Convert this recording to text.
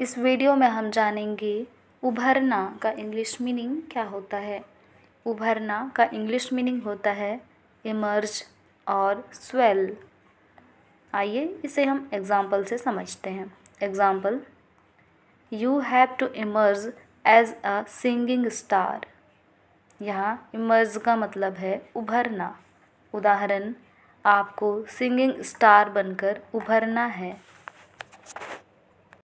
इस वीडियो में हम जानेंगे उभरना का इंग्लिश मीनिंग क्या होता है उभरना का इंग्लिश मीनिंग होता है इमर्ज और स्वेल आइए इसे हम एग्ज़ाम्पल से समझते हैं example you have to emerge as a singing star यहाँ इमर्ज का मतलब है उभरना उदाहरण आपको सिंगिंग स्टार बनकर उभरना है